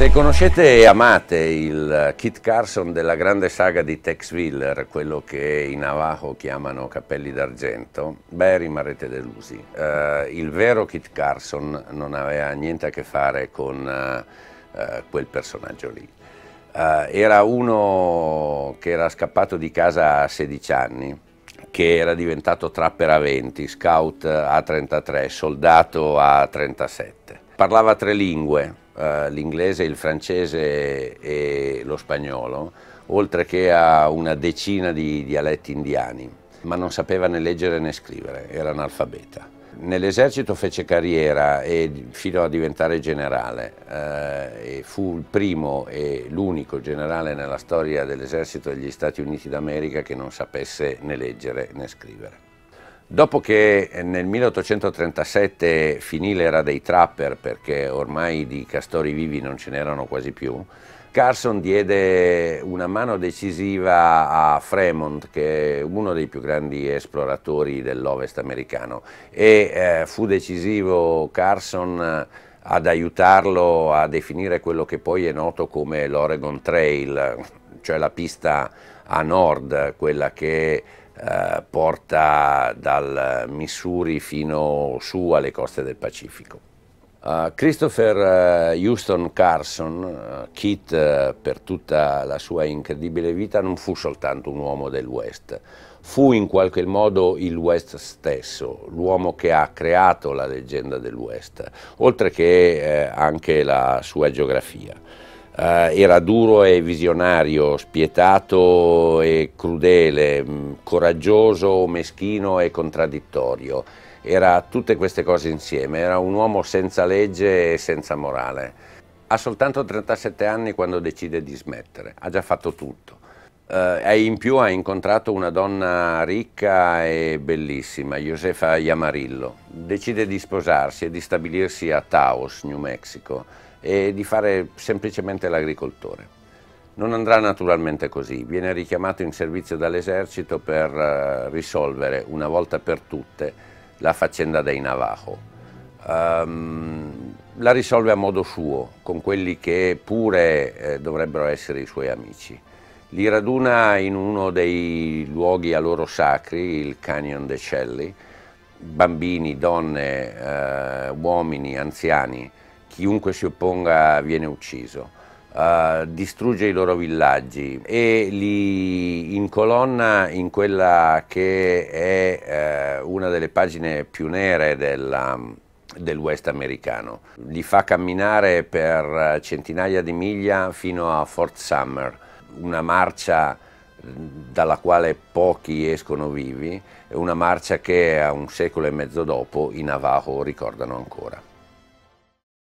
Se conoscete e amate il Kit Carson della grande saga di Tex Willer, quello che i Navajo chiamano capelli d'argento, beh rimarrete delusi. Uh, il vero Kit Carson non aveva niente a che fare con uh, quel personaggio lì. era uno che era scappato di casa a 16 anni, che era diventato trapper a 20, scout a 33, soldato a 37. Parlava tre lingue, eh, l'inglese, il francese e lo spagnolo, oltre che a una decina di dialetti indiani, ma non sapeva né leggere né scrivere, era analfabeta. Nell'esercito fece carriera e, fino a diventare generale, eh, fu il primo e l'unico generale nella storia dell'esercito degli Stati Uniti d'America che non sapesse né leggere né scrivere. Dopo che nel 1837 finì l'era dei trapper perché ormai di castori vivi non ce n'erano quasi più, Carson diede una mano decisiva a Fremont, che è uno dei più grandi esploratori dell'ovest americano, e eh, fu decisivo Carson eh, ad aiutarlo a definire quello che poi è noto come l'Oregon Trail, cioè la pista a nord, quella che eh, porta dal Missouri fino su alle coste del Pacifico. Uh, Christopher uh, Houston Carson, uh, Kit per tutta la sua incredibile vita, non fu soltanto un uomo del West, fu in qualche modo il West stesso, l'uomo che ha creato la leggenda del West, oltre che anche la sua geografia. Eh, era duro e visionario, spietato e crudele, mm, coraggioso, meschino e contraddittorio. Era tutte queste cose insieme, era un uomo senza legge e senza morale. Ha soltanto 37 anni quando decide di smettere, ha già fatto tutto e eh, in più ha incontrato una donna ricca e bellissima, Josefa Yamarillo. Decide di sposarsi e di stabilirsi a Taos, New Mexico, e di fare semplicemente l'agricoltore. Non andrà naturalmente così, viene richiamato in servizio dall'esercito per eh, risolvere una volta per tutte la faccenda dei Navajo. Um, la risolve a modo suo, con quelli che pure eh, dovrebbero essere i suoi amici li raduna in uno dei luoghi a loro sacri, il Canyon de Celli, bambini, donne, eh, uomini, anziani, chiunque si opponga viene ucciso. Uh, distrugge i loro villaggi e li incolonna in quella che è uh, una delle pagine più nere della, del West americano. Li fa camminare per eh, centinaia di miglia fino a Fort Summer, una marcia dalla quale pochi escono vivi, una marcia che a un secolo e mezzo dopo i Navajo ricordano ancora.